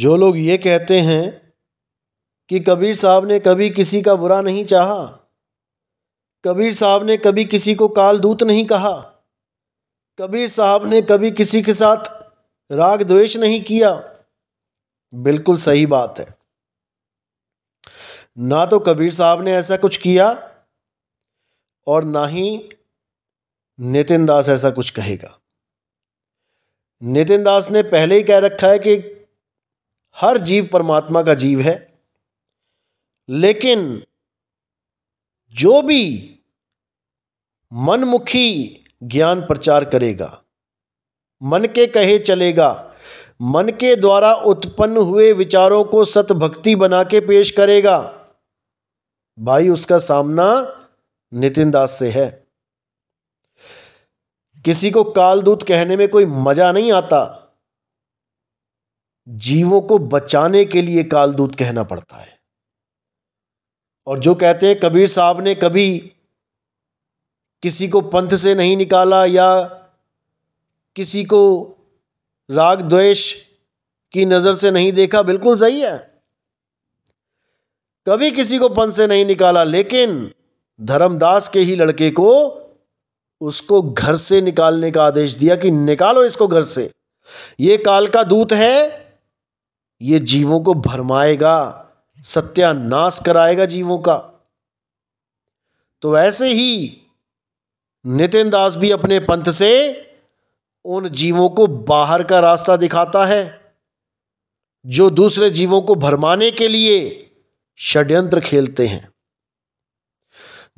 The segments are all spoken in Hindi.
जो लोग ये कहते हैं कि कबीर साहब ने कभी किसी का बुरा नहीं चाहा कबीर साहब ने कभी किसी को काल दूत नहीं कहा कबीर साहब ने कभी किसी के साथ राग द्वेष नहीं किया बिल्कुल सही बात है ना तो कबीर साहब ने ऐसा कुछ किया और ना ही नितिन दास ऐसा कुछ कहेगा नितिन दास ने पहले ही कह रखा है कि हर जीव परमात्मा का जीव है लेकिन जो भी मनमुखी ज्ञान प्रचार करेगा मन के कहे चलेगा मन के द्वारा उत्पन्न हुए विचारों को सतभक्ति बना के पेश करेगा भाई उसका सामना नितिन दास से है किसी को कालदूत कहने में कोई मज़ा नहीं आता जीवों को बचाने के लिए कालदूत कहना पड़ता है और जो कहते हैं कबीर साहब ने कभी किसी को पंथ से नहीं निकाला या किसी को राग द्वेष की नज़र से नहीं देखा बिल्कुल सही है कभी किसी को पंथ से नहीं निकाला लेकिन धर्मदास के ही लड़के को उसको घर से निकालने का आदेश दिया कि निकालो इसको घर से ये काल का दूत है ये जीवों को भरमाएगा सत्यानाश कराएगा जीवों का तो ऐसे ही नितिन दास भी अपने पंथ से उन जीवों को बाहर का रास्ता दिखाता है जो दूसरे जीवों को भरमाने के लिए षड्यंत्र खेलते हैं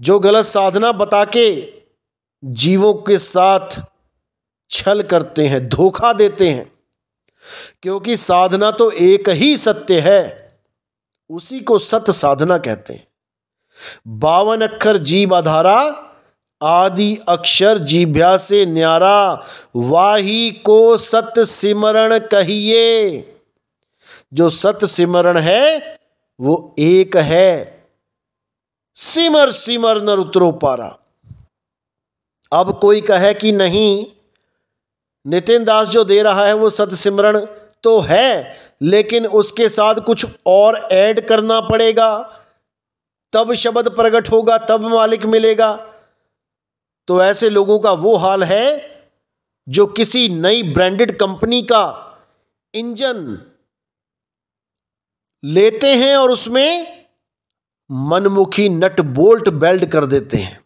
जो गलत साधना बता के जीवों के साथ छल करते हैं धोखा देते हैं क्योंकि साधना तो एक ही सत्य है उसी को सत साधना कहते हैं बावन अक्षर जीव आधारा आदि अक्षर जीभ्या से न्यारा वाही को सत सिमरण कहिए जो सत सिमरण है वो एक है सिमर सिमर नर उतरो पारा अब कोई कहे कि नहीं नितिन दास जो दे रहा है वो सतसिमरण तो है लेकिन उसके साथ कुछ और ऐड करना पड़ेगा तब शब्द प्रकट होगा तब मालिक मिलेगा तो ऐसे लोगों का वो हाल है जो किसी नई ब्रांडेड कंपनी का इंजन लेते हैं और उसमें मनमुखी नट बोल्ट बेल्ड कर देते हैं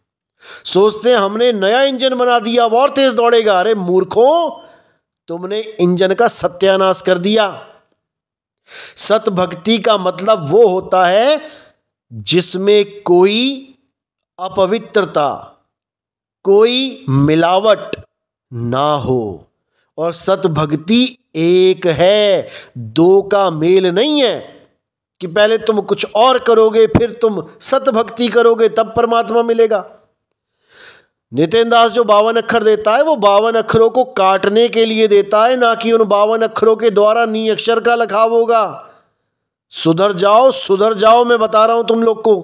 सोचते हैं हमने नया इंजन बना दिया और तेज दौड़ेगा अरे मूर्खों तुमने इंजन का सत्यानाश कर दिया सत भक्ति का मतलब वो होता है जिसमें कोई अपवित्रता कोई मिलावट ना हो और सतभक्ति एक है दो का मेल नहीं है कि पहले तुम कुछ और करोगे फिर तुम सतभक्ति करोगे तब परमात्मा मिलेगा नितिन दास जो बावन अक्षर देता है वो बावन अक्षरों को काटने के लिए देता है ना कि उन बावन अक्षरों के द्वारा नी अक्षर का लिखाव होगा सुधर जाओ सुधर जाओ मैं बता रहा हूं तुम लोग को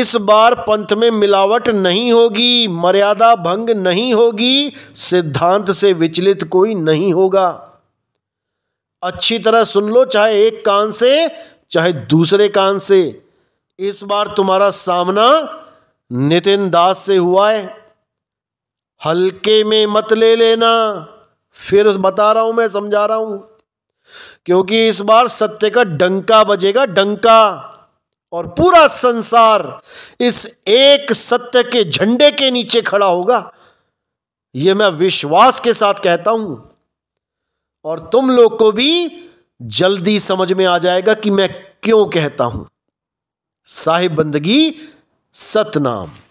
इस बार पंथ में मिलावट नहीं होगी मर्यादा भंग नहीं होगी सिद्धांत से विचलित कोई नहीं होगा अच्छी तरह सुन लो चाहे एक कान से चाहे दूसरे कान से इस बार तुम्हारा सामना नितिन दास से हुआ है हल्के में मत ले लेना फिर बता रहा हूं मैं समझा रहा हूं क्योंकि इस बार सत्य का डंका बजेगा डंका और पूरा संसार इस एक सत्य के झंडे के नीचे खड़ा होगा यह मैं विश्वास के साथ कहता हूं और तुम लोग को भी जल्दी समझ में आ जाएगा कि मैं क्यों कहता हूं साहिब बंदगी सतनाम